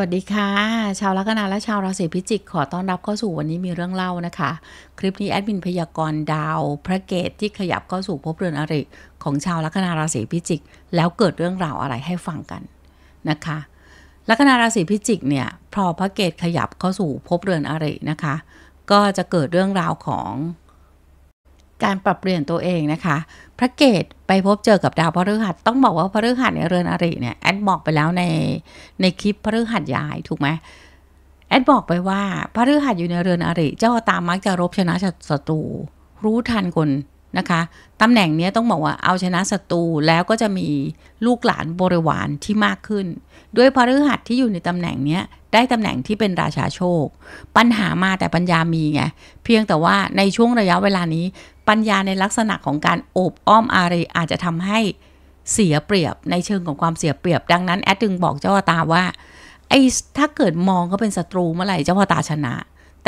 วัสดีค่ะชาวลัคนาและชาวราศีพิจิก ขอต้อนรับเข้าสู่วันนี้มีเรื่องเล่านะคะ คลิปนี้แอดมินพยากรณ์ดาวพระเกตที่ขยับเข้าสู่ภพเรือนอริของชาวลัคนาราศีพิจิก แล้วเกิดเรื่องราวอะไรให้ฟังกันนะคะลัคนาราศีพิจิกเนี่ยพอพระเกตขยับเข้าสู่ภพเรือนอรินะคะก็จะเกิดเรื่องราวของการปรับเปลี่ยนตัวเองนะคะ พระเกตไปพบเจอกับดาวพฤหัส ต้อง บอกว่าพฤหัสในเรือนอริเนี่ยแอดบอกไปแล้วในในคลิปพฤหัสย้ายถูกไหมแอดบอกไปว่าพฤหัสอยู่ในเรือนอริเจ้าตามมักจะรบชนะศัตรูรู้ทันคนนะคะตำแหน่งนี้ต้องบอกว่าเอาชนะศัตรูแล้วก็จะมีลูกหลานบริวารที่มากขึ้น ด้วยพฤหัสที่อยู่ในตำแหน่งนี้ได้ตำแหน่งที่เป็นราชาโชค ปัญหามาแต่ปัญญามีไงเพียงแต่ว่าในช่วงระยะเวลานี้ปัญญาในลักษณะของการโอบอ้อมอารีอาจจะทำให้เสียเปรียบในเชิงของความเสียเปรียบดังนั้นแอดจึงบอกเจ้าตาว่า ไอ้ถ้าเกิดมองก็เป็นศัตรูเมื่อไหร่เจ้าตาชนะ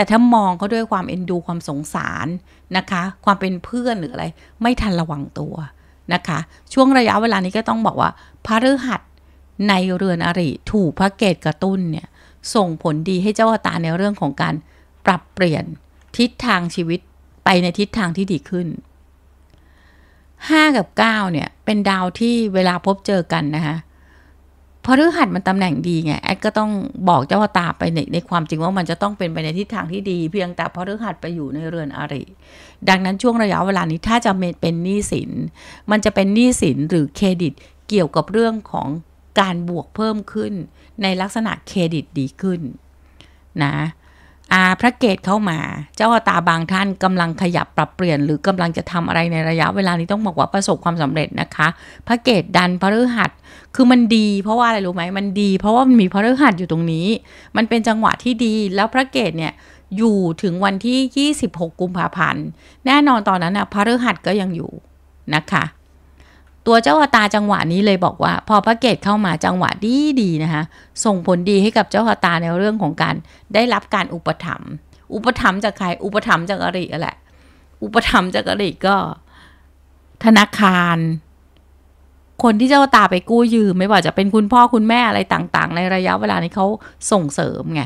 แต่ถ้ามองเขาด้วยความเอ็นดูความสงสารนะคะ ความเป็นเพื่อนหรืออะไร ไม่ทันระวังตัวนะคะ ช่วงระยะเวลานี้ก็ต้องบอกว่า พระฤหัส ในเรือนอริถูกพระเกตกระตุ้น เนี่ย ส่งผลดีให้เจ้าตาในเรื่องของการปรับเปลี่ยนทิศทางชีวิตไปในทิศทางที่ดีขึ้น 5 กับ 9 เนี่ยเป็นดาวที่เวลาพบเจอกันนะคะพะฤหัสมันตำแหน่งดีไงแอดก็ต้องบอกเจ้าตาไปในในความจริงว่ามันจะต้องเป็นไปในทิศทางที่ดี เพียงแต่พอฤหัสไปอยู่ในเรือนอริดังนั้นช่วงระยะเวลานี้ถ้าจะเป็นหนี้สินมันจะเป็นหนี้สินหรือเครดิตเกี่ยวกับเรื่องของการบวกเพิ่มขึ้นในลักษณะเครดิตดีขึ้น นะอาพระเกตเข้ามา เจ้าตาบางท่านกำลังขยับปรับเปลี่ยนหรือกำลังจะทำอะไรในระยะเวลานี้ต้องบอกว่าประสบความสำเร็จนะคะ พระเกตดันพระฤหัสคือมันดี เพราะว่าอะไรรู้ไหมมันดีเพราะว่ามันมีพระฤหัสอยู่ตรงนี้ มันเป็นจังหวะที่ดี แล้วพระเกตเนี่ยอยู่ถึงวันที่ 26 กุมภาพันธ์แน่นอนตอนนั้นนะพระฤหัสก็ยังอยู่นะคะตัวเจ้าอตาจังหวะนี้เลยบอกว่า พอพระเกตเข้ามาจังหวะดีดีนะคะส่งผลดีให้กับเจ้าอตาในเรื่องของการได้รับการอุปถัมภ์อุปถัมภ์จากใครอุปถัมภ์จากอริแหละอุปถัมภ์จากอริก็ธนาคาร คนที่เจ้าตาไปกู้ยืม ไม่ว่าจะเป็นคุณพ่อคุณแม่อะไรต่างๆ ในระยะเวลานี้เขาส่งเสริมไง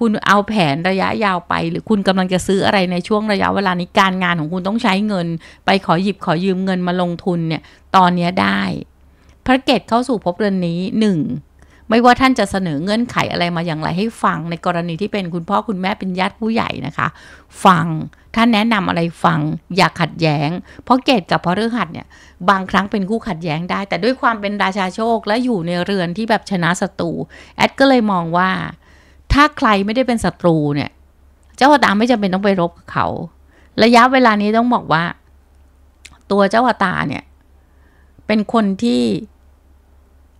คุณเอาแผนระยะยาวไป หรือคุณกำลังจะซื้ออะไรในช่วงระยะเวลานี้การงานของคุณต้องใช้เงิน ไปขอหยิบขอยืมเงินมาลงทุนเนี่ยตอนนี้ได้พระเกตเข้าสู่พบเรือนนี้หนึ่งไม่ว่าท่านจะเสนอเงื่อนไขอะไรมาอย่างไรให้ฟังในกรณีที่เป็นคุณพ่อคุณแม่เป็นญาติผู้ใหญ่นะคะ ฟังท่านแนะนำอะไรฟังอย่าขัดแย้งเพราะเกต กับพระฤหัสเนี่ยบางครั้งเป็นคู่ขัดแย้งได้ แต่ด้วยความเป็นราชาโชคและอยู่ในเรือนที่แบบชนะศัตรูแอดก็เลยมองว่า ถ้าใครไม่ได้เป็นศัตรูเนี่ย เจ้าตาไม่จำเป็นต้องไปรบกับเขา ระยะเวลานี้ต้องบอกว่า ตัวเจ้าตาเนี่ยเป็นคนที่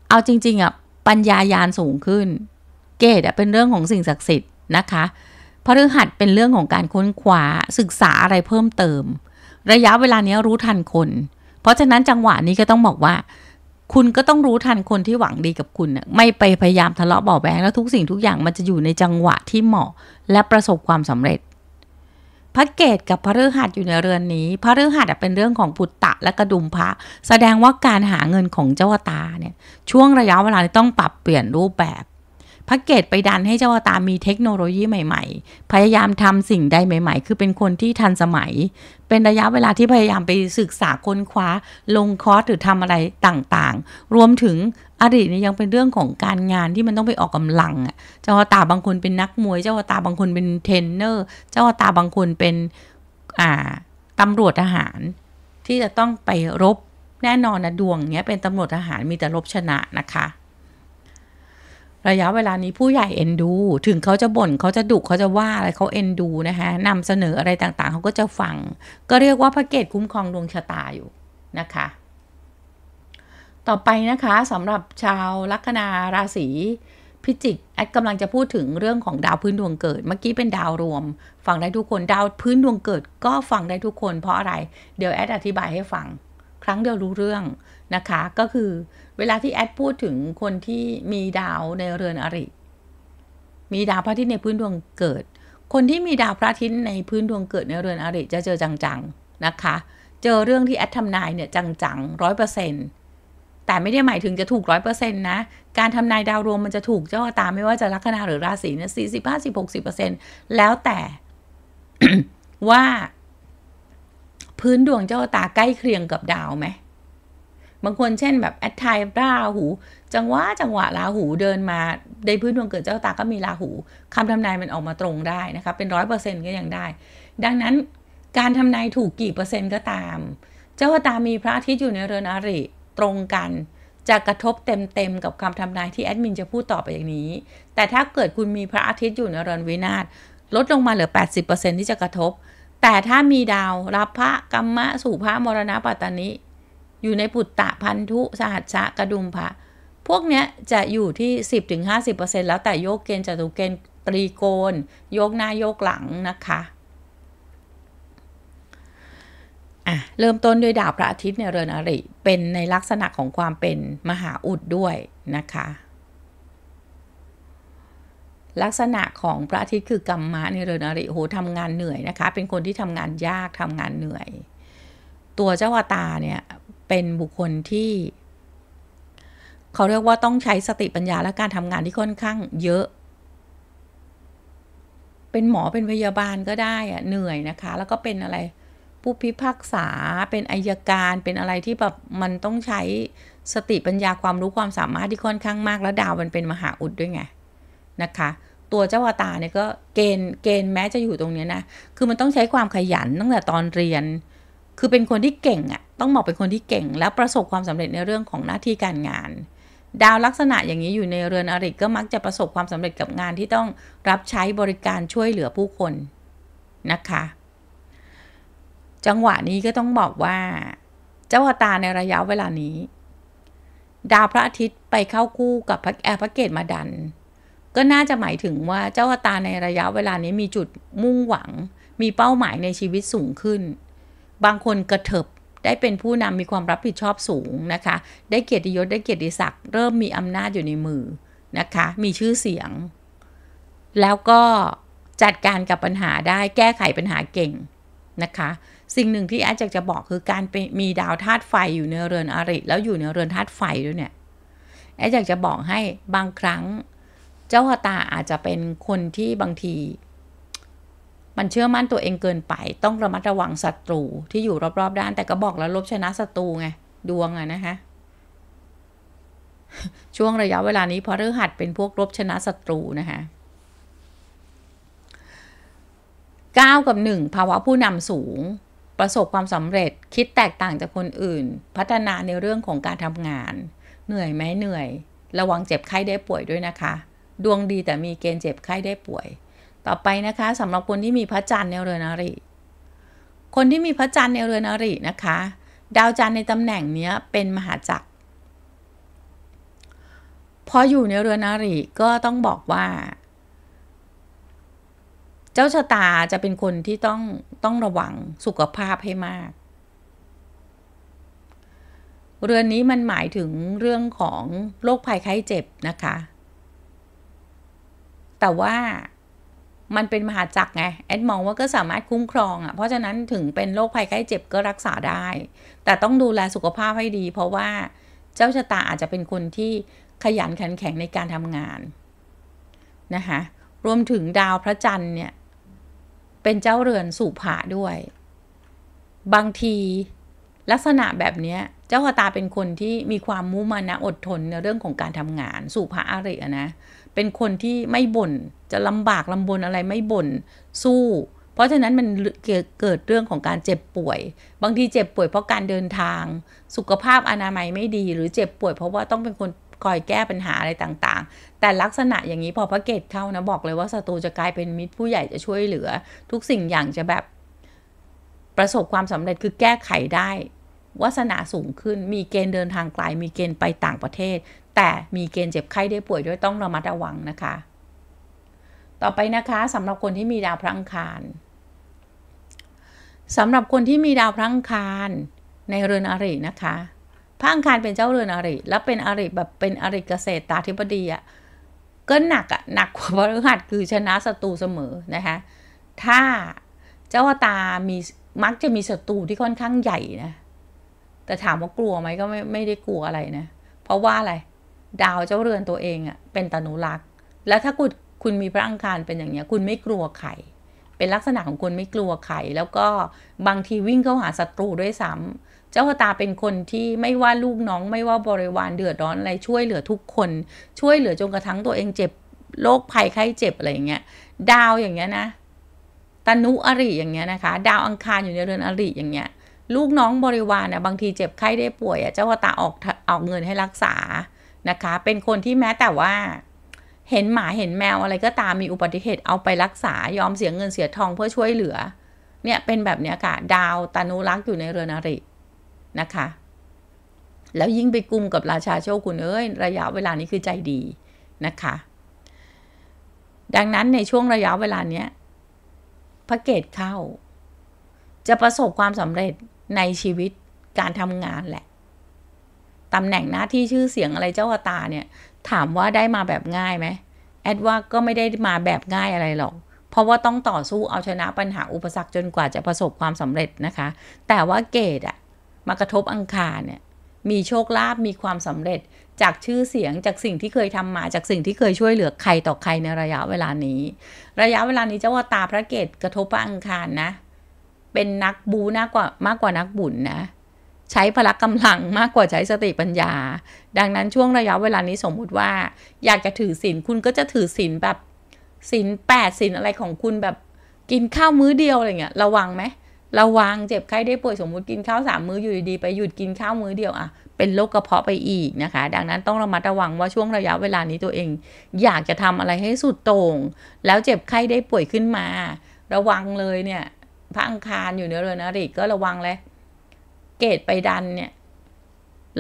เอาจริงๆอ่ะปัญญายาณสูงขึ้นเกตอ่ะเป็นเรื่องของสิ่งศักดิ์สิทธิ์นะคะพฤหัสเป็นเรื่องของการค้นคว้าศึกษาอะไรเพิ่มเติม ระยะเวลานี้รู้ทันคน เพราะฉะนั้นจังหวะนี้ก็ต้องบอกว่า คุณก็ต้องรู้ทันคนที่หวังดีกับคุณไม่ไปพยายามทะเลาะเบาแบงแล้วทุกสิ่งทุกอย่าง มันจะอยู่ในจังหวะที่เหมาะและประสบความสำเร็จพระเกตกับพระฤหัสอยู่ในเรือนนี้ พระฤหัสเป็นเรื่องของปุตตะและกระดุมพระ แสดงว่าการหาเงินของเจ้าตาเนี่ย ช่วงระยะเวลาที่ต้องปรับเปลี่ยนรูปแบบพักเกตไปดันให้เจ้าวตา มีเทคโนโลยีใหม่ ๆ พยายามทำสิ่งใดใหม่ ๆ คือเป็นคนที่ทันสมัย เป็นระยะเวลาที่พยายามไปศึกษาค้นคว้า ลงคอร์สหรือทำอะไรต่างๆ รวมถึงอดีตนี่ยังเป็นเรื่องของการงานที่มันต้องไปออกกำลังอ่ะ เจ้าวตาบางคนเป็นนักมวย เจ้าวตาบางคนเป็นเทรนเนอร์ เจ้าวตาบางคนเป็นอ่าตำรวจทหาร ที่จะต้องไปรบแน่นอนนะดวงเนี้ยเป็นตำรวจทหารมีแต่รบชนะนะคะระยะเวลานี้ผู้ใหญ่เอ็นดู ถึงเขาจะบ่นเขาจะดุเขาจะว่าอะไรเขาเอ็นดูนะคะนำเสนออะไรต่างๆ เขาก็จะฟัง ก็เรียกว่าพระเกตคุ้มครองดวงชะตาอยู่นะคะ ต่อไปนะคะสำหรับชาวลัคนาราศีพิจิก แอดกำลังจะพูดถึงเรื่องของดาวพื้นดวงเกิด เมื่อกี้เป็นดาวรวมฟังได้ทุกคนดาวพื้นดวงเกิด ก็ฟังได้ทุกคนเพราะอะไร เดี๋ยวแอดอธิบายให้ฟัง ครั้งเดียวรู้เรื่องนะคะ ก็คือเวลาที่แอดพูดถึงคนที่มีดาวในเรือนอริ มีดาวพระอาทิตย์ในพื้นดวงเกิด คนที่มีดาวพระอาทิตย์ในพื้นดวงเกิดในเรือนอริจะเจอจังๆ นะคะ เจอเรื่องที่แอดทำนายเนี่ย จังๆร้อยเปอร์เซ็นต์แต่ไม่ได้หมายถึงจะถูกร้อยเปอร์เซ็นต์นะ การทำนายดาวรวมมันจะถูกเจ้าตาไม่ว่าจะลัคนาหรือราศีเนี่ยสี่สิบห้าสิบหกสิบเปอร์เซ็นต์แล้วแต่ว่า พื้นดวงเจ้าตาใกล้เคียงกับดาวไหมบางคนเช่นแบบแอดไท์ราหู จังหวะจังหวะราหูเดินมาในพื้นดวงเกิดเจ้าตาก็มีราหู คำทำนายมันออกมาตรงได้นะคะเป็นร้อยเปอร์เซ็นต์ก็ยังได้ ดังนั้นการทำนายถูกกี่เปอร์เซ็นต์ก็ตาม เจ้าตามีพระอาทิตย์อยู่ในเรือนอริตรงกัน จะกระทบเต็มๆกับคำทำนายที่แอดมินจะพูดต่อไปอย่างนี้ แต่ถ้าเกิดคุณมีพระอาทิตย์อยู่ในเรือนวินาศลดลงมาเหลือ80%ที่จะกระทบแต่ถ้ามีดาวรับพระกรรมะสู่พระมรณะปัตตานิอยู่ในปุตตะพันธุสหัสชะกระดุมพระพวกเนี้ยจะอยู่ที่ 10-50%แล้วแต่โยกเกณฑ์จตุเกณฑ์ตรีโกณโยกหน้าโยกหลังนะคะอ่ะเริ่มต้นด้วยดาวพระอาทิตย์ในเรือนอริ เป็นในลักษณะของความเป็นมหาอุดด้วยนะคะ ลักษณะของพระอาทิตย์คือกรรมะในเรือนอริโหทำงานเหนื่อยนะคะ เป็นคนที่ทำงานยากทำงานเหนื่อย ตัวเจ้าวตาเนี่ยเป็นบุคคลที่ เขาเรียกว่าต้องใช้สติปัญญาและการทำงานที่ค่อนข้าง เยอะ เป็นหมอเป็นพยาบาลก็ได้อะเหนื่อยนะคะ แล้วก็เป็นอะไรผู้พิพากษาเป็นอายการเป็นอะไรที่แบบมันต้องใช้สติปัญญาความรู้ความสามารถที่ค่อนข้างมากแล้วดาวมันเป็นมหาอุดด้วยไงนะคะ ตัวเจ้าวตาเนี่ยก็เกณฑ์เกณฑ์แม้จะอยู่ตรงนี้นะ คือมันต้องใช้ความขยันตั้งแต่ตอนเรียนคือเป็นคนที่เก่งอะต้องบอกเป็นคนที่เก่งแล้วประสบความสำเร็จในเรื่องของหน้าที่การงาน ดาวลักษณะอย่างนี้อยู่ในเรือนอริก็มักจะประสบความสำเร็จกับงานที่ต้องรับใช้บริการช่วยเหลือผู้คนนะคะ จังหวะนี้ก็ต้องบอกว่า เจ้าตาในระยะเวลานี้ ดาวพระอาทิตย์ไปเข้าคู่กับพระแอร์พระเกตมาดัน ก็น่าจะหมายถึงว่าเจ้าตาในระยะเวลานี้มีจุดมุ่งหวัง มีเป้าหมายในชีวิตสูงขึ้นบางคนกระเถิบได้เป็นผู้นำมีความรับผิดชอบสูงนะคะ ได้เกียรติยศได้เกียรติศักดิ์เริ่มมีอำนาจอยู่ในมือนะคะมีชื่อเสียง แล้วก็จัดการกับปัญหาได้แก้ไขปัญหาเก่งนะคะ สิ่งหนึ่งที่แอดอยากจะบอกคือการมีดาวธาตุไฟอยู่ในเรือนอริแล้วอยู่ในเรือนธาตุไฟด้วยเนี่ยแอดอยากจะบอกให้บางครั้งเจ้าตาอาจจะเป็นคนที่บางทีมันเชื่อมั่นตัวเองเกินไปต้องระมัดระวังศัตรูที่อยู่รอบๆด้านแต่ก็บอกแล้วลบชนะศัตรูไงดวงอะนะคะช่วงระยะเวลานี้พอฤหัสเป็นพวกลบชนะศัตรูนะคะก้ากับหนึ่งภาวะผู้นำสูงประสบความสำเร็จคิดแตกต่างจากคนอื่น พัฒนาในเรื่องของการทำงาน เหนื่อยไหมเหนื่อย ระวังเจ็บไข้ได้ป่วยด้วยนะคะดวงดีแต่มีเกณฑ์เจ็บไข้ได้ป่วยต่อไปนะคะสำหรับคนที่มีพระจันทร์ในเรือนอริ คนที่มีพระจันทร์ในเรือนอรินะคะ ดาวจันทร์ในตำแหน่งนี้เป็นมหาจักร พออยู่ในเรือนอริก็ต้องบอกว่า เจ้าชะตาจะเป็นคนที่ต้องต้องระวังสุขภาพให้มาก เรือนนี้มันหมายถึงเรื่องของโรคภัยไข้เจ็บนะคะ แต่ว่ามันเป็นมหาจักรไงแอดมองว่าก็สามารถคุ้มครองอะ่ะ เพราะฉะนั้นถึงเป็นโรคภัยใกล้เจ็บก็รักษาได้ แต่ต้องดูแลสุขภาพให้ดีเพราะว่าเจ้าชะตาอาจจะเป็นคนที่ขยันขันแข็งในการทำงานนะคะรวมถึงดาวพระจันทร์เนี่ย เป็นเจ้าเรือนสู่ผาด้วย บางทีลักษณะแบบนี้เจ้าชะตาเป็นคนที่มีความมุมานะอดทนในเรื่องของการทำงานสู่ผาอริยนะเป็นคนที่ไม่บน่น จะลำบากลำบนอะไรไม่บน่น สู้ เพราะฉะนั้นมันเกิดเรื่องของการเจ็บป่วย บางทีเจ็บป่วยเพราะการเดินทาง สุขภาพอนามัยไม่ดีหรือเจ็บป่วยเพราะว่าต้องเป็นคนคอยแก้ปัญหาอะไรต่างๆ แต่ลักษณะอย่างนี้พอพระเกตเข้านะบอกเลยว่าศัตรูจะกลายเป็นมิตรผู้ใหญ่จะช่วยเหลือ ทุกสิ่งอย่างจะแบบประสบความสำเร็จคือแก้ไขได้วาสนาสูงขึ้น มีเกณฑ์เดินทางไกล มีเกณฑ์ไปต่างประเทศ แต่มีเกณฑ์เจ็บไข้ได้ป่วยด้วยต้องระมัดระวังนะคะ ต่อไปนะคะสำหรับคนที่มีดาวพระอังคารสำหรับคนที่มีดาวพระอังคารในเรือนอรินะคะพระอังคารเป็นเจ้าเรือนอริและเป็นอริแบบเป็นอริเกษตรตาธิบดีอะก็หนักอะหนักกว่าพฤหัสคือชนะศัตรูเสมอนะคะ ถ้าเจ้าตามีมักจะมีศัตรูที่ค่อนข้างใหญ่นะแต่ถามว่ากลัวไหมก็ไม่ไม่ได้กลัวอะไรนะเพราะว่าอะไร ดาวเจ้าเรือนตัวเองอะเป็นตนุรักษ์แล้วถ้าคุณคุณมีพระอังคารเป็นอย่างเนี้ย คุณไม่กลัวไข่เป็นลักษณะของคนไม่กลัวไข่แล้วก็บางทีวิ่งเข้าหาศัตรูด้วยซ้ำ เจ้าตาเป็นคนที่ไม่ว่าลูกน้องไม่ว่าบริวารเดือดร้อนอะไรช่วยเหลือทุกคน ช่วยเหลือจนกระทั่งตัวเองเจ็บโรคภัยไข้เจ็บอะไรอย่างเงี้ยดาวอย่างเงี้ยนะ ตนุอริอย่างเงี้ยนะคะ ดาวอังคารอยู่ในเรือนอริอย่างเงี้ยลูกน้องบริวารนะบางทีเจ็บไข้ได้ป่วยอะเจ้าวตาออกเอาเงินให้รักษา นะคะ เป็นคนที่แม้แต่ว่าเห็นหมาเห็นแมวอะไรก็ตามมีอุบัติเหตุเอาไปรักษายอมเสียเงินเสียทองเพื่อช่วยเหลือเนี่ยเป็นแบบนี้ค่ะ ดาวตานุรักษ์อยู่ในเรือนอริ นะคะ แล้วยิ่งไปกุมกับราชาโชคคุณ เอ้ย ระยะเวลานี้คือใจดีนะคะ ดังนั้นในช่วงระยะเวลาเนี้ยพระเกตเข้า จะประสบความสำเร็จในชีวิตการทำงานแหละตำแหน่งหน้าที่ชื่อเสียงอะไรเจ้าตาเนี่ย ถามว่าได้มาแบบง่ายไหมแอดว่าก็ไม่ได้มาแบบง่ายอะไรหรอกเพราะว่าต้องต่อสู้เอาชนะปัญหาอุปสรรคจนกว่าจะประสบความสำเร็จนะคะ แต่ว่าเกตอะมากระทบอังคารเนี่ยมีโชคลาภมีความสำเร็จจากชื่อเสียงจากสิ่งที่เคยทำมา จากสิ่งที่เคยช่วยเหลือใครต่อใครในระยะเวลานี้ ระยะเวลานี้เจ้าาตาพระเกตกระทบพระอังคารนะเป็นนักบูมากกว่ามากกว่านักบุญนะ ใช้พละกำลังมากกว่าใช้สติปัญญา ดังนั้นช่วงระยะเวลานี้สมมุติว่า อยากจะถือศีลคุณก็จะถือศีลแบบศีลแปดศีลอะไรของคุณแบบกินข้าวมื้อเดียวอะไรเงี้ย ระวังไหมระวังเจ็บไข้ได้ป่วยสมมุติกินข้าวสามมื้ออยู่ดีไป หยุดกินข้าวมื้อเดียวอ่ะเป็นโรคกระเพาะไปอีกนะคะ ดังนั้นต้องระมัดระวังว่าช่วงระยะเวลานี้ตัวเอง อยากจะทำอะไรให้สุดโต่งแล้วเจ็บไข้ได้ป่วยขึ้นมา ระวังเลยเนี่ยพระอังคารอยู่เนื้อเรือนะริก็ระวังเลยเกตไปดันเนี่ย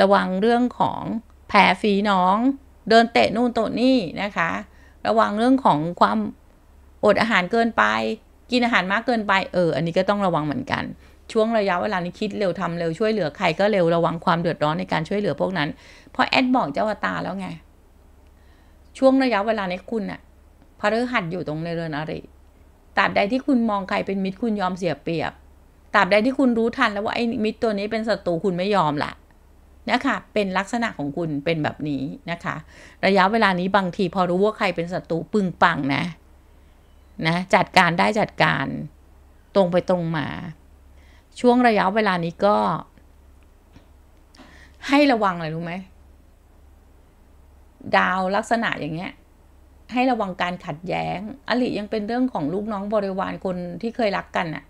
ระวังเรื่องของแผลฝีน้องเดินเตะนู่นโตนี่นะคะระวังเรื่องของความอดอาหารเกินไป กินอาหารมากเกินไป เอออันนี้ก็ต้องระวังเหมือนกัน ช่วงระยะเวลานี้ คิดเร็วทำเร็วช่วยเหลือใครก็เร็วระวังความเดือดร้อนในการช่วยเหลือพวกนั้นเพราะแอดบอกเจ้าตาแล้วไงช่วงระยะเวลานี้คุณอะพฤหัสอยู่ตรงในเรือนอริตราบใดที่คุณมองใครเป็นมิตรคุณยอมเสียเปรียบ ตราบใดที่คุณรู้ทันแล้วว่าไอ้มิตรตัวนี้เป็นศัตรูคุณไม่ยอมละนะคะเป็นลักษณะของคุณเป็นแบบนี้นะคะ ระยะเวลานี้บางทีพอรู้ว่าใครเป็นศัตรูปึงปังนะ นะ จัดการได้จัดการตรงไปตรงมา ช่วงระยะเวลานี้ก็ ให้ระวังเลยรู้ไหม ดาวลักษณะอย่างเงี้ยให้ระวังการขัดแย้งอลิยังเป็นเรื่องของลูกน้องบริวารคนที่เคยรักกันอะ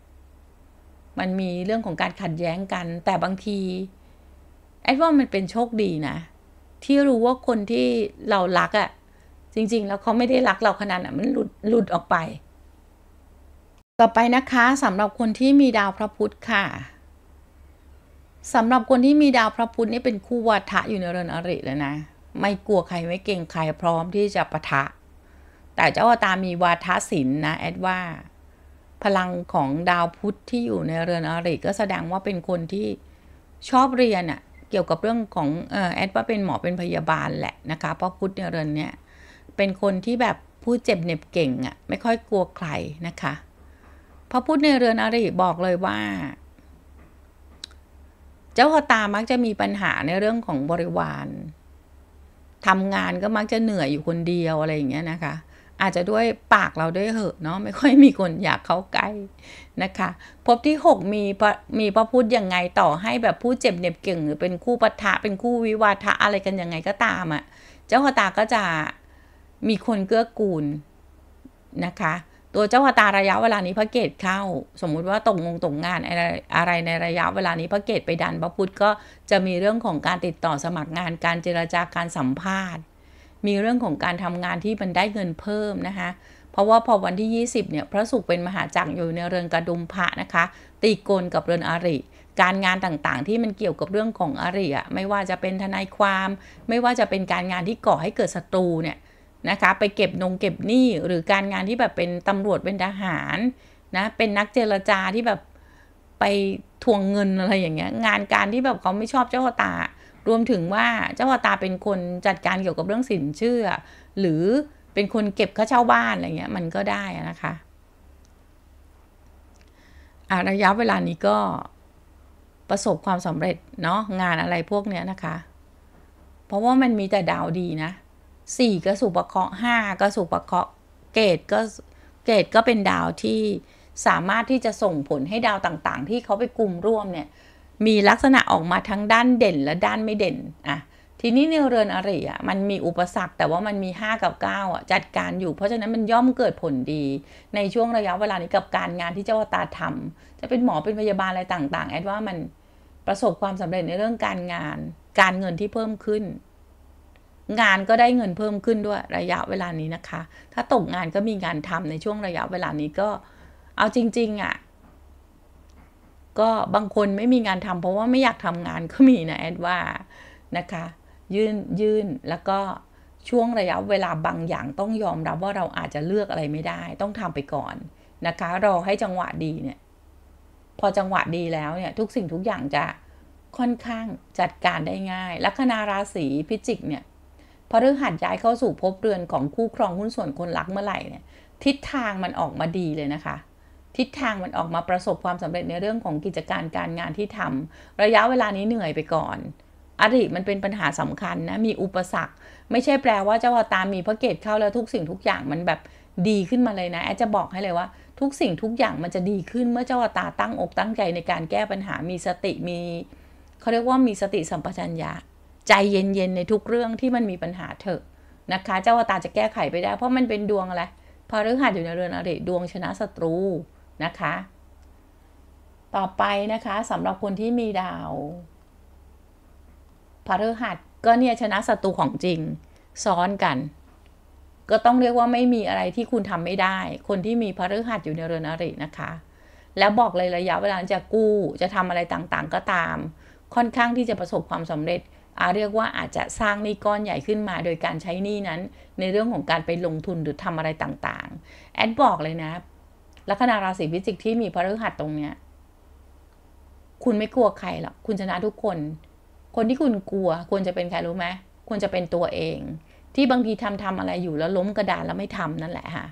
มันมีเรื่องของการขัดแย้งกัน แต่บางทีแอดว่ามันเป็นโชคดีนะ ที่รู้ว่าคนที่เรารักอะจริงๆ แล้วเขาไม่ได้ รักเราขนาดนั้นมันหลุดหลุดออกไป ต่อไปนะคะสำหรับคนที่มีดาวพระพุธค่ะสำหรับคนที่มีดาวพระพุธนี่เป็นคู่วัฏะอยู่ในเรือนอริเลยนะไม่กลัวใครไม่เก่งใครพร้อมที่จะปะทะแต่เจ้าอตามีวาทศิลป์นะ แอดว่า พลังของดาวพุธที่อยู่ในเรือนอริก็แสดงว่าเป็นคนที่ชอบเรียนอะเกี่ยวกับเรื่องของแอดว่าเป็นหมอเป็นพยาบาลแหละนะคะเพราะพุธในเรือนเนี้ยเป็นคนที่แบบผู้เจ็บเน็บเก่งอะไม่ค่อยกลัวใครนะคะพระพุธในเรือนอริบอกเลยว่า เจ้าตามักจะมีปัญหาในเรื่องของบริวารทำงานก็มักจะเหนื่อยอยู่คนเดียวอะไรอย่างเงี้ยนะคะอาจจะด้วยปากเราด้วยเหอะเนาะไม่ค่อยมีคนอยากเข้าใกล้นะคะพบที่ 6 มีมีพระพุดธยังไงต่อให้แบบผู้เจ็บเน็บเก่ง หรือเป็นคู่ปะทะเป็นคู่วิวาทะอะไรกันยังไงก็ตามอะ่ะเจ้าพตาก็จะมีคนเกื้อกูลนะคะตัวเจ้าพตาระยะเวลานี้พระเกตเข้า สมมุติว่าตกงงตกงานอะไรอะไรในระยะเวลานี้พระเกตไปดัน พระพุทธ ก็จะมีเรื่องของการติดต่อสมัครงานการเจรจาการสัมภาษณ์มีเรื่องของการทำงานที่มันได้เงินเพิ่มนะคะเพราะว่าพอวันที่ 20 เนี่ยพระศุกร์เป็นมหาจักรอยู่ในเรือนกระดุมพระนะคะตีโกนกับเรือนอริการงานต่างๆที่มันเกี่ยวกับเรื่องของอริอ่ะ ไม่ว่าจะเป็นทนายความ ไม่ว่าจะเป็นการงานที่ก่อให้เกิดศัตรูเนี่ยนะคะไปเก็บนงเก็บหนี้ หรือการงานที่แบบเป็นตำรวจเป็นทหารนะเป็นนักเจรจาที่แบบไปทวงเงินอะไรอย่างเงี้ยงานการที่แบบเขาไม่ชอบเจ้าตารวมถึงว่าเจ้าพ่อตาเป็นคนจัดการเกี่ยวกับเรื่องสินเชื่อ หรือเป็นคนเก็บค่าเช่าบ้าน อะไรเงี้ยมันก็ได้นะคะระยะเวลานี้ก็ประสบความสำเร็จเนาะงานอะไรพวกเนี้ยนะคะเพราะว่ามันมีแต่ดาวดีนะสี่ก็สุปะเคาะห้าก็สุปะเคาะเกตก็เกตก็เป็นดาวที่สามารถที่จะส่งผลให้ดาวต่างๆ ที่เขาไปกลุ่มร่วมเนี่ยมีลักษณะออกมาทั้งด้านเด่นและด้านไม่เด่น อ่ะ ทีนี้ในเรือนอริอ่ะ มันมีอุปสรรคแต่ว่ามันมี 5 กับ9อ่ะจัดการอยู่ เพราะฉะนั้นมันย่อมเกิดผลดีในช่วงระยะเวลานี้กับการงานที่เจ้าตาทำจะเป็นหมอเป็น พยาบาลอะไรต่าง ๆ แอด ว่ามันประสบความสำเร็จในเรื่องการงาน การเงินที่เพิ่มขึ้น งานก็ได้เงินเพิ่มขึ้นด้วยระยะเวลานี้นะคะ ถ้าตกงานก็มีงานทำในช่วงระยะเวลานี้ก็เอาจริง ๆ อ่ะก็บางคนไม่มีงานทำเพราะว่าไม่อยากทำงานก็มีนะแอดว่านะคะ ยื่นยื่นแล้วก็ช่วงระยะเวลาบางอย่างต้องยอมรับว่าเราอาจจะเลือกอะไรไม่ได้ ต้องทำไปก่อนนะคะรอให้จังหวะดีเนี่ย พอจังหวะดีแล้วเนี่ย ทุกสิ่งทุกอย่างจะค่อนข้างจัดการได้ง่าย ลัคนาราศีพิจิกเนี่ยพอฤหัสย้ายเข้าสู่ภพเรือนของคู่ครองหุ้นส่วนคนรักเมื่อไหร่เนี่ย ทิศทางมันออกมาดีเลยนะคะทิศทางมันออกมาประสบความสำเร็จในเรื่องของกิจการการงานที่ทำ ระยะเวลานี้เหนื่อยไปก่อน อริมันเป็นปัญหาสำคัญนะ มีอุปสรรค ไม่ใช่แปลว่าเจ้าตามีพระเกตเข้าแล้วทุกสิ่งทุกอย่างมันแบบดีขึ้นมาเลยนะ แอดจะบอกให้เลยว่า ทุกสิ่งทุกอย่างมันจะดีขึ้นเมื่อเจ้าตาตั้งอกตั้งใจในการแก้ปัญหา มีสติ มีเขาเรียกว่ามีสติสัมปชัญญะใจเย็นๆในทุกเรื่องที่มันมีปัญหาเถอะนะคะ เจ้าตาจะแก้ไขไปได้ เพราะมันเป็นดวงอะไรพอฤหัสอยู่ในเรือนอริดวงชนะศัตรูนะคะ ต่อไปนะคะสำหรับคนที่มีดาวพฤหัสก็เนี่ยชนะศัตรูของจริงซ้อนกัน ก็ต้องเรียกว่าไม่มีอะไรที่คุณทำไม่ได้ คนที่มีพฤหัสอยู่ในเรือนอรินะคะ แล้วบอกเลยระยะเวลาจะกู้จะทำอะไรต่างๆก็ตาม ค่อนข้างที่จะประสบความสำเร็จอาเรียกว่าอาจจะสร้างหนี้ก้อนใหญ่ขึ้นมาโดยการใช้หนี้นั้น ในเรื่องของการไปลงทุนหรือทำอะไรต่างๆแอดบอกเลยนะลัคนาราศีพิจิก ที่มีพระฤหัสตรงเนี้ย คุณไม่กลัวใครหรอก คุณชนะทุกคน คนที่คุณกลัว ควรจะเป็นใครรู้ไหมควรจะเป็นตัวเอง ที่บางทีทำทำอะไรอยู่แล้วล้มกระดานแล้วไม่ทำนั่นแหละค่ะ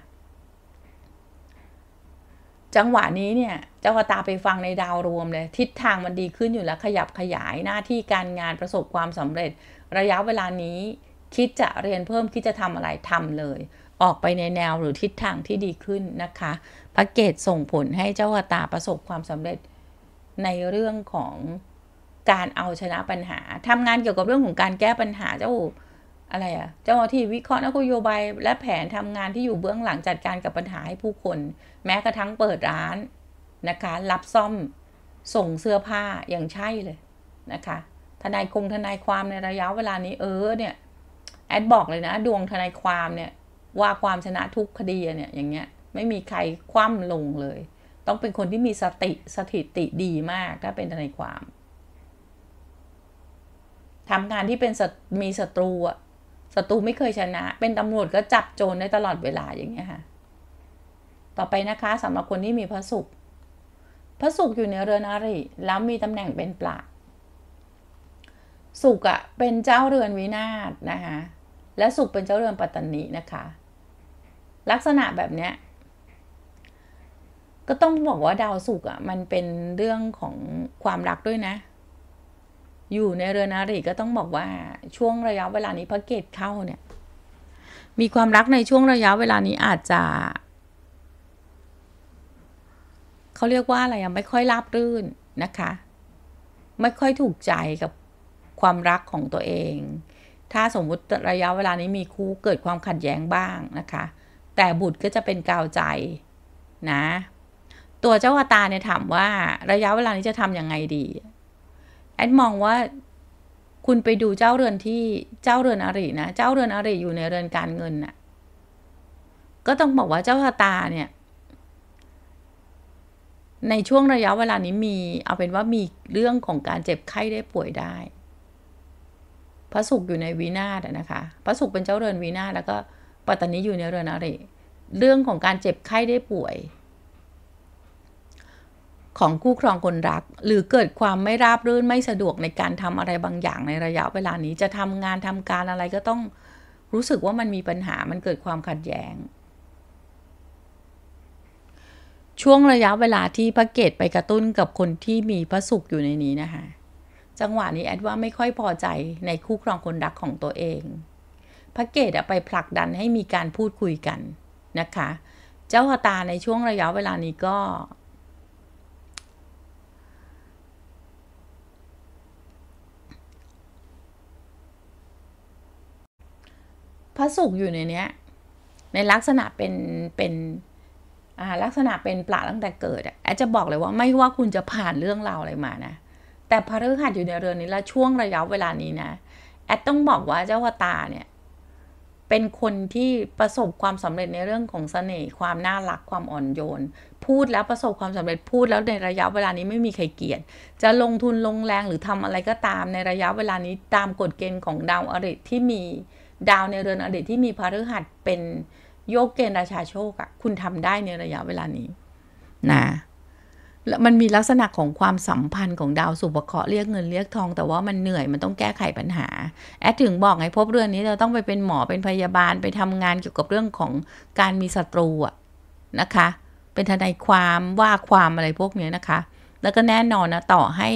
จังหวะนี้เนี่ย เจ้าตาไปฟังในดาวรวมเลย ทิศทางมันดีขึ้นอยู่แล้วขยับขยายหน้าที่การงานประสบความสำเร็จ ระยะเวลานี้ คิดจะเรียนเพิ่มคิดจะทำอะไรทำเลย ออกไปในแนวหรือทิศทางที่ดีขึ้นนะคะระเกตส่งผลให้เจ้าตาประสบความสำเร็จ ในเรื่องของการเอาชนะปัญหา ทำงานเกี่ยวกับเรื่องของการแก้ปัญหา เจ้าอะไรอะเจ้า้าที่วิเคราะห์นโยบายและแผนทำงานที่อยู่เบื้องหลังจัดการกับปัญหาให้ผู้คน แม้กระทั่งเปิดร้านนะคะ รับซ่อมส่งเสื้อผ้าอย่างใช่เลยนะคะ ทนายคงทนายความในระยะเวลานี้เออเนี่ยแอดบอกเลยนะ ดวงทนายความเนี่ยว่าความชนะทุกคดีเนี่ย อย่างเงี้ยไม่มีใครคว่ำลงเลย ต้องเป็นคนที่มีสติสถิติดีมากถ้าเป็นทนายความทำงานที่เป็นมีศัตรูอะศัตรูไม่เคยชนะ เป็นตำรวจก็จับโจรได้ตลอดเวลาอย่างเงี้ยค่ะ ต่อไปนะคะสำหรับคนที่มีพระศุกร์พระศุกร์อยู่ในเรือนอริแล้วมีตำแหน่งเป็นปลาสุกอะเป็นเจ้าเรือนวินาศนะคะและสุกเป็นเจ้าเรือนปัตตานีนะคะ ลักษณะแบบเนี้ยก็ต้องบอกว่าดาวสุกอะอ่ะมันเป็นเรื่องของความรักด้วยนะ อยู่ในเรือนอริก็ต้องบอกว่าช่วงระยะเวลานี้พระเกตเข้าเนี่ย มีความรักในช่วงระยะเวลานี้อาจจะ เขาเรียกว่าอะไรอะไม่ค่อยราบรื่นนะคะ ไม่ค่อยถูกใจกับความรักของตัวเอง ถ้าสมมุติระยะเวลานี้มีคู่เกิดความขัดแย้งบ้างนะคะ แต่บุตรก็จะเป็นกาวใจนะตัวเจ้าอตาเนี่ยถามว่าระยะเวลานี้จะทำยังไงดีแอดมองว่าคุณไปดูเจ้าเรือนที่เจ้าเรือนอรินะเจ้าเรือนอริอยู่ในเรือนการเงินน่ะก็ต้องบอกว่าเจ้าอาตาเนี่ย ในช่วงระยะเวลานี้มีเอาเป็นว่ามีเรื่องของการเจ็บไข้ได้ป่วยได้ พระสุขอยู่ในวีนาศนะคะพระสุขเป็นเจ้าเรือนวีนาแล้วก็ปัตตานีอยู่ในเรือนอริเรื่องของการเจ็บไข้ได้ป่วยของคู่ครองคนรักหรือเกิดความไม่ราบรื่นไม่สะดวกในการทำอะไรบางอย่างในระยะเวลานี้จะทำงานทำการอะไรก็ต้องรู้สึกว่ามันมีปัญหามันเกิดความขัดแย้งช่วงระยะเวลาที่พระเกตไปกระตุ้นกับคนที่มีพระสุขอยู่ในนี้นะคะจังหวะนี้แอดว่าไม่ค่อยพอใจในคู่ครองคนรักของตัวเองพระเกตไปผลักดันให้มีการพูดคุยกันนะคะ เจ้าตาในช่วงระยะเวลานี้ก็พระศุกร์อยู่ในเนี้ยในลักษณะเป็นเป็นลักษณะเป็นปลาตั้งแต่เกิดอะแอดจะบอกเลยว่าไม่ว่าคุณจะผ่านเรื่องราวอะไรมานะ แต่พระฤหัสอยู่ในเรือนนี้และช่วงระยะเวลานี้นะแอดต้องบอกว่าเจ้าวตาเนี่ยเป็นคนที่ประสบความสำเร็จในเรื่องของสเสน่ห์ความน่ารักความอ่อนโยนพูดแล้วประสบความสำเร็จพูด แล้วในระยะเวลานี้ไม่มีใครเกลียดจะลงทุนลงแรงหรือทำอะไรก็ตามในระยะเวลานี้ตามกฎเกณฑ์ของดาวอริที่มีดาวในเรือนอดีตที่มีพฤหัสเป็นโยกเกณฑ์ราชาโชคอะคุณทำได้ในระยะเวลานี้นะแลมันมีลักษณะของความสัมพันธ์ของดาวสุภเคราะห์เรียกเงินเรียกทอง แต่ว่ามันเหนื่อยมันต้องแก้ไขปัญหาแอดถึงบอกไงพบเรื่องนี้เราต้องไปเป็นหมอเป็นพยาบาลไปทำงานเกี่ยวกับเรื่องของการมีศัตรูอะนะคะ เป็นทนายความว่าความอะไรพวกนี้นะคะแล้วก็แน่นอนนะ ต่อให้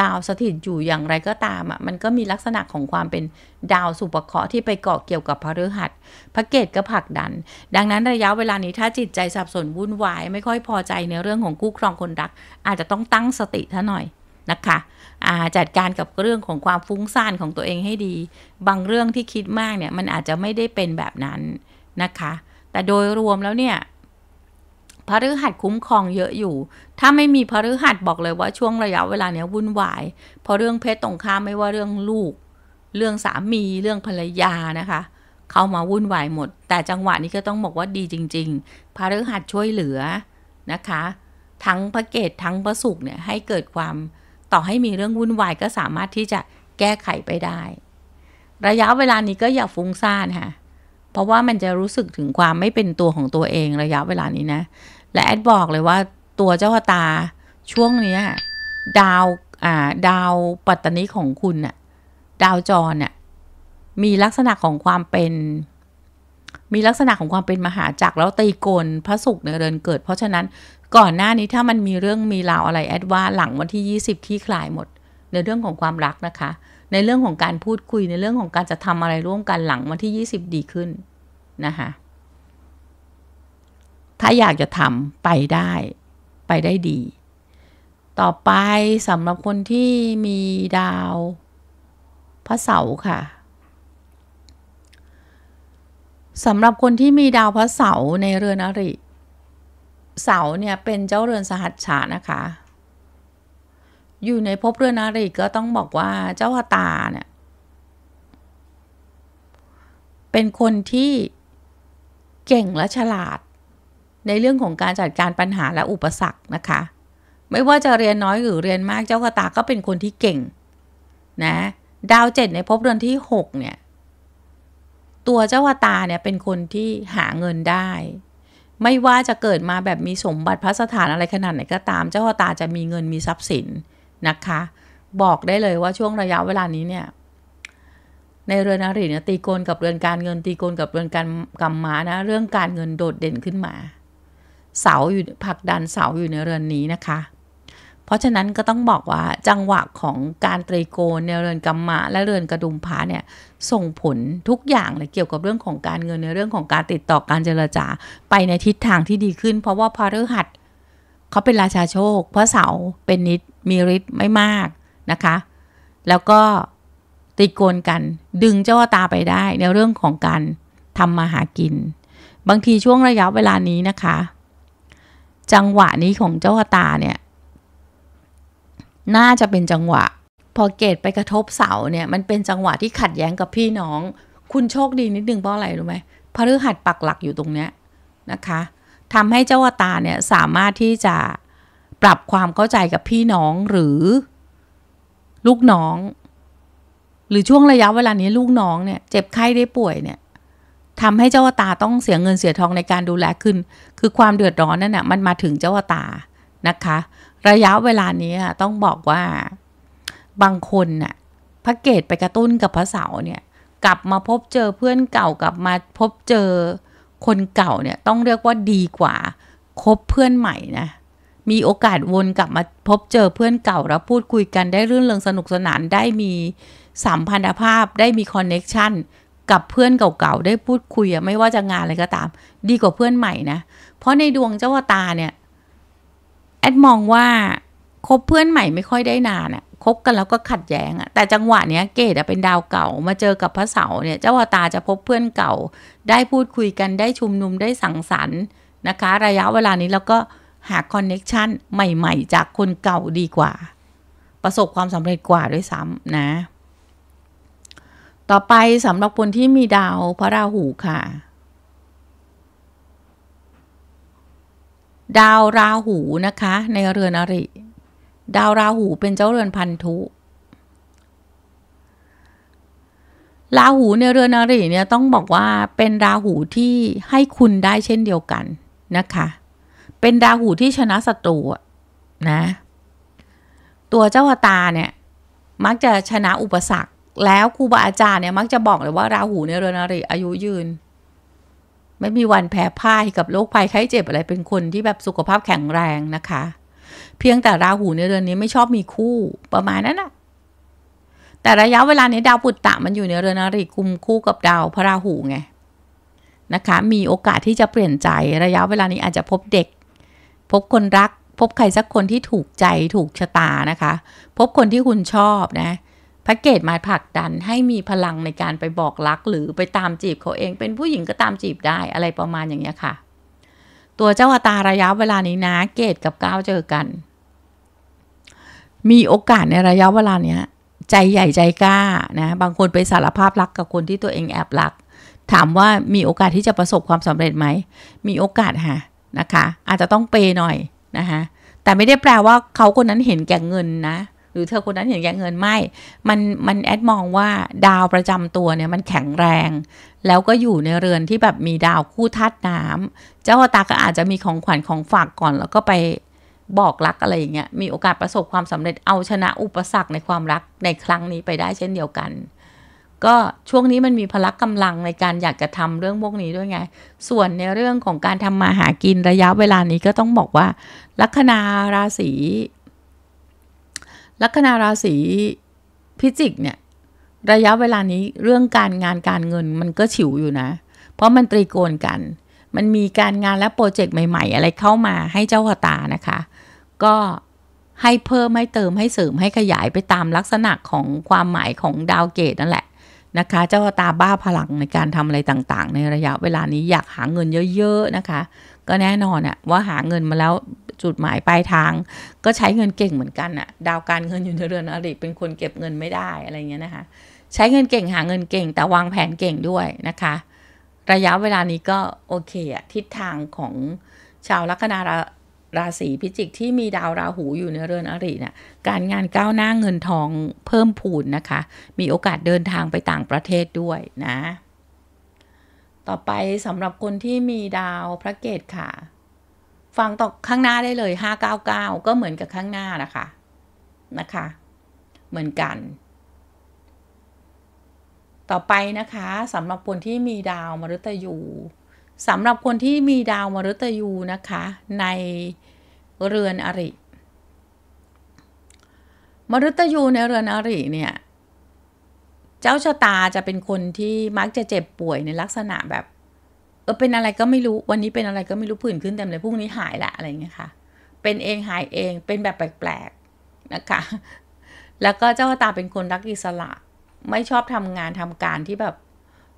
ดาวสถิตอยู่อย่างไรก็ตามอ่ะมันก็มีลักษณะของความเป็นดาวสุปเคราะห์ที่ไปเกาะเกี่ยวกับพฤหัสพระเกตก็ผักดัน ดังนั้นระยะเวลานี้ถ้าจิตใจสับสนวุ่นวาย ไม่ค่อยพอใจในเรื่องของคู่ครองคนรัก อาจจะต้องตั้งสติท่าหน่อยนะคะจัดการกับเรื่องของความฟุ้งซ่านของตัวเองให้ดี บางเรื่องที่คิดมากเนี่ยมันอาจจะไม่ได้เป็นแบบนั้นนะคะ แต่โดยรวมแล้วเนี่ยพฤหัสคุ้มครองเยอะอยู่ ถ้าไม่มีพฤหัสบอกเลยว่าช่วงระยะเวลาเนี้ยวุ่นวาย เพราะเรื่องเพศตรงข้ามไม่ว่าเรื่องลูก เรื่องสามี เรื่องภรรยานะคะ เข้ามาวุ่นวายหมด แต่จังหวะนี้ก็ต้องบอกว่าดีจริงๆพฤหัสช่วยเหลือนะคะ ทั้งพระเกศทั้งพระสุขเนี่ยให้เกิดความ ต่อให้มีเรื่องวุ่นวายก็สามารถที่จะแก้ไขไปได้ ระยะเวลานี้ก็อย่าฟุ้งซ่านค่ะเพราะว่ามันจะรู้สึกถึงความไม่เป็นตัวของตัวเองระยะเวลานี้นะ และแอดบอกเลยว่าตัวเจ้าตาช่วงนี้ดาวอ่า ดาวปัตตนิของคุณน่ะดาวจรน่ะมีลักษณะของความเป็น มีลักษณะของความเป็นมหาจักร แล้วตีโกนพระศุกร์ในเดือนเกิด เพราะฉะนั้นก่อนหน้านี้ถ้ามันมีเรื่องมีราวอะไรแอดว่าหลังวันที่20ที่คลายหมด ในเรื่องของความรักนะคะในเรื่องของการพูดคุยในเรื่องของการจะทำอะไรร่วมกันหลังวันที่ 20 ดีขึ้น นะคะถ้าอยากจะทำ ไปได้ไปได้ดี ต่อไปสำหรับคนที่มีดาวพระเสาร์ค่ะ สำหรับคนที่มีดาวพระเสาร์ในเรือนอริ เสาเนี่ยเป็นเจ้าเรือนสหัชชานะคะอยู่ในภพเรือนอริก็ต้องบอกว่าเจ้าตาเนี่ย เป็นคนที่เก่งและฉลาด ในเรื่องของการจัดการปัญหาและอุปสรรคนะคะ ไม่ว่าจะเรียนน้อยหรือเรียนมากเจ้ากตาก็เป็นคนที่เก่ง นะดาวเจ็ดในภพเรือนที่ 6 เนี่ย ตัวเจ้ากตาเนี่ย เป็นคนที่หาเงินได้ ไม่ว่าจะเกิดมาแบบมีสมบัติพระสถานอะไรขนาดไหนก็ตามเจ้าตาจะมีเงินมีทรัพย์สินนะคะ บอกได้เลยว่าช่วงระยะเวลานี้เนี่ย ในเรือนอริเนี่ยตีโกนกับเรือนการเงินตีโกนกับเรือนการกรรมานะเรื่องการเงินโดดเด่นขึ้นมาเสาอยู่ผักดันเสาอยู่ในเรือนนี้นะคะ เพราะฉะนั้นก็ต้องบอกว่าจังหวะของการตรีโกนในเรือนกรรมะและเรือนกระดุม้าเนี่ยส่งผลทุกอย่างเลยเกี่ยวกับเรื่องของการเงินในเรื่องของการติดต่อการเจรจาไปในทิศทางที่ดีขึ้น เพราะว่าพาฤหัสเขาเป็นราชาโชค เพราะเสาเป็นนิดมีฤทธิ์ไม่มากนะคะ แล้วก็ติโกนกันดึงเจ้าตาไปได้ ในเรื่องของการทำมาหากิน บางทีช่วงระยะเวลานี้นะคะ จังหวะนี้ของเจ้าตาเนี่ย น่าจะเป็นจังหวะ พอเกตไปกระทบเสาเนี่ย มันเป็นจังหวะที่ขัดแย้งกับพี่น้อง คุณโชค ดีนิดนึงเพราะอะไรรู้ไหมพฤหัสปักหลักอยู่ตรงเนี้ยนะคะทำให้เจ้าวตาเนี่ยสามารถที่จะปรับความเข้าใจกับพี่น้องหรือลูกน้อง หรือช่วงระยะเวลานี้ลูกน้องเนี่ยเจ็บไข้ได้ป่วยเนี่ยทำให้เจ้าตาต้องเสียเงินเสียทองในการดูแลขึ้น คือความเดือดร้อนนั่นนะ่ะมันมาถึงเจ้าตานะคะ ระยะเวลานี้ต้องบอกว่าบางคนน่ะพระเกตไปกระตุ้นกับพระเสาเนี่ยกลับมาพบเจอเพื่อนเก่ากลับมาพบเจอคนเก่าเนี่ยต้องเรียกว่าดีกว่าคบเพื่อนใหม่นะมีโอกาสวนกลับมาพบเจอเพื่อนเก่าแล้วพูดคุยกันได้เรื่องเริงสนุกสนานได้มีสัมพันธภาพได้มีคอนเน็ชันกับเพื่อนเก่าๆ ได้พูดคุยอะไม่ว่าจะงานอะไรก็ตาม ดีกว่าเพื่อนใหม่นะเพราะในดวงเจ้าตาเนี่ยแอดมองว่า คบเพื่อนใหม่ไม่ค่อยได้นานอะคบกันแล้วก็ขัดแย้งอะแต่จังหวะเนี้ยเกตเป็นดาวเก่ามาเจอกับพระเสาเนี่ย เจ้าวตาจะพบเพื่อนเก่าได้พูดคุยกันได้ชุมนุมได้สังสรรค์นะคะ ระยะเวลานี้แล้วก็หาคอนเน็กชันใหม่ๆ จากคนเก่าดีกว่า ประสบความสำเร็จกว่าด้วยซ้ำนะต่อไปสำหรับคนที่มีดาวพระราหูค่ะ ดาวราหูนะคะ ในเรือนอริดาวราหูเป็นเจ้าเรือนพันธุ ราหูในเรือนอริเนี่ยต้องบอกว่าเป็น ราหูที่ให้คุณได้เช่นเดียวกันนะคะ เป็น ราหูที่ชนะศัตรูนะ ตัวเจ้าตาเนี่ย มักจะชนะอุปสรรคแล้วครูบาอาจารย์เนี่ยมักจะบอกเลยว่าราหูในเรือนอริอายุยืน ไม่มีวันแพ้พ่ายกับโรคภัยไข้เจ็บอะไรเป็นคนที่แบบสุขภาพแข็งแรงนะคะเพียงแต่ราหูในเรือนนี้ไม่ชอบมีคู่ประมาณ นั้นนะแต่ระยะเวลานี้ดาวปุตตะมันอยู่ในเรือนอริกุมคู่กับดาวพระราหูไงนะคะ มีโอกาสที่จะเปลี่ยนใจระยะเวลานี้อาจจะพบเด็ก พบคนรัก พบใครสักคนที่ถูกใจถูกชะตานะคะ พบคนที่คุณชอบนะแพ็กเกจมาผลักดันให้มีพลังในการไปบอกรักหรือไปตามจีบเขาเอง เป็นผู้หญิงก็ตามจีบได้อะไรประมาณอย่างเงี้ยค่ะตัวเจ้าอตาระยะเวลานี้นะเกตกับก้าวเจอกัน มีโอกาสในระยะเวลาเนี้ยใจใหญ่ใจกล้านะบางคนไปสารภาพรักกับคนที่ตัวเองแอบรัก ถามว่ามีโอกาสที่จะประสบความสำเร็จไหม มีโอกาสค่ะนะคะอาจจะต้องเปหน่อยนะคะแต่ไม่ได้แปลว่าเขาคนนั้นเห็นแก่เงินนะหรือเธอคนนั้นเห็นแก่เงินไม่มัน มันแอดมองว่าดาวประจำตัวเนี่ย มันแข็งแรง แล้วก็อยู่ในเรือนที่แบบมีดาวคู่ธาตุน้ำ เจ้าตาก็อาจจะมีของขวัญของฝากก่อน แล้วก็ไปบอกรักอะไรอย่างเงี้ยมีโอกาสประสบความสำเร็จเอาชนะอุปสรรคในความรักในครั้งนี้ไปได้เช่นเดียวกัน ก็ช่วงนี้มันมีพลังกำาลังในการอยากจะทำเรื่องพวกนี้ด้วยไง ส่วนในเรื่องของการทำมาหากินระยะเวลานี้ก็ต้องบอกว่าลัคนาราศีลัคนาราศีพิจิกเนี่ยระยะเวลานี้เรื่องการงานการเงินมันก็ฉิวอยู่นะเพราะมันตรีโกนกัน มันมีการงานและโปรเจกต์ใหม่ ๆ อะไรเข้ามาให้เจ้าหตานะคะ ก็ให้เพิ่มให้เติมให้เสริมให้ขยายไปตามลักษณะของความหมายของดาวเกตนั่นแหละนะคะเจ้าตาบ้าพลังในการทำอะไรต่างๆ ในระยะเวลานี้อยากหาเงินเยอะๆนะคะ ก็แน่นอนอะว่าหาเงินมาแล้วจุดหมายปลายทางก็ใช้เงินเก่งเหมือนกันอะดาวการเงินอยู่ในเรือนอริเป็นคนเก็บเงินไม่ได้อะไรเงี้ยนะคะ ใช้เงินเก่งหาเงินเก่งแต่วางแผนเก่งด้วยนะคะ ระยะเวลานี้ก็โอเคอะทิศทางของชาวลัคนาราราศีพิจิกที่มีดาวราหูอยู่ในเรือนอริเนะี่ยการงานก้าวหน้าเงินทองเพิ่มพูนนะคะ มีโอกาสเดินทางไปต่างประเทศด้วยนะ ต่อไปสำหรับคนที่มีดาวพระเกตค่ะฟังต่อข้างหน้าได้เลย 599 ก็เหมือนกับข้างหน้านะคะนะคะ เหมือนกัน ต่อไปนะคะ สำหรับคนที่มีดาวมฤตยูสำหรับคนที่มีดาวมฤตยูนะคะ ในเรือนอริ มฤตยูในเรือนอริเนี่ย เจ้าชะตาจะเป็นคนที่มักจะเจ็บป่วยในลักษณะแบบเป็นอะไรก็ไม่รู้วันนี้เป็นอะไรก็ไม่รู้ผื่นขึ้นเต็มเลยพรุ่งนี้หายละอะไรเงี้ยค่ะ เป็นเองหายเอง เป็นแบบแปลกๆนะคะ แล้วก็เจ้าตาเป็นคนรักอิสระไม่ชอบทำงานทำการที่แบบ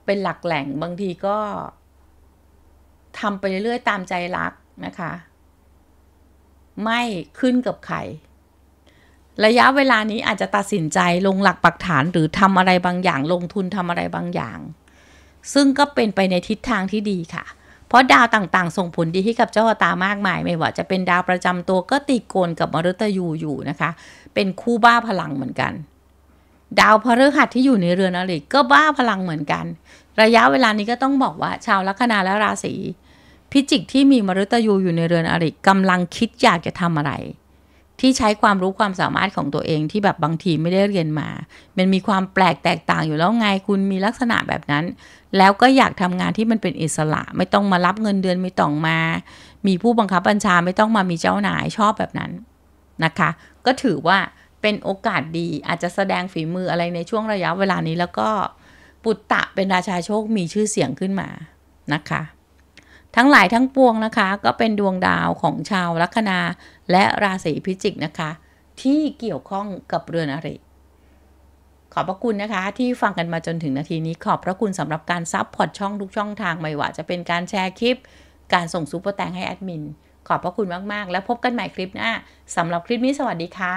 เป็นหลักแหล่งบางทีก็ ทำไปเรื่อยๆตามใจรักนะคะ ไม่ขึ้นกับใคร ระยะเวลานี้อาจจะตัดสินใจลงหลักปักฐานหรือทำอะไรบางอย่างลงทุนทำอะไรบางอย่างซึ่งก็เป็นไปในทิศทางที่ดีค่ะ เพราะดาวต่างๆ ส่งผลดีให้กับเจ้าตามากมาย ไม่ว่าจะเป็นดาวประจำตัวก็ตีโกนกับมฤตยูอยู่นะคะ เป็นคู่บ้าพลังเหมือนกัน ดาวพฤหัสที่อยู่ในเรือนอริก็บ้าพลังเหมือนกัน ระยะเวลานี้ก็ต้องบอกว่า ชาวลัคนาและราศี พิจิกที่มีมฤตยูอยู่ในเรือนอริกำลังคิดอยากจะทำอะไรที่ใช้ความรู้ความสามารถของตัวเองที่แบบบางทีไม่ได้เรียนมา มันมีความแปลกแตกต่างอยู่แล้วไงคุณมีลักษณะแบบนั้น แล้วก็อยากทำงานที่มันเป็นอิสระ ไม่ต้องมารับเงินเดือน ไม่ต้องมา มีผู้บังคับบัญชาไม่ต้องมามีเจ้านายชอบแบบนั้นนะคะ ก็ถือว่าเป็นโอกาสดีอาจจะแสดงฝีมืออะไรในช่วงระยะเวลานี้ แล้วก็ปุตตะเป็นราชาโชคมีชื่อเสียงขึ้นมานะคะ ทั้งหลายทั้งปวงนะคะ ก็เป็นดวงดาวของชาวลัคนาและราศีพิจิกนะคะ ที่เกี่ยวข้องกับเรือนอริขอบพระคุณนะคะ ที่ฟังกันมาจนถึงนาทีนี้ ขอบพระคุณสำหรับการซับพอร์ตช่องทุกช่องทางไม่ว่าจะเป็นการแชร์คลิป การส่งซุปเปอร์แตงให้แอดมิน ขอบพระคุณมากๆ แล้วพบกันใหม่คลิปหน้าสำหรับคลิปนี้สวัสดีค่ะ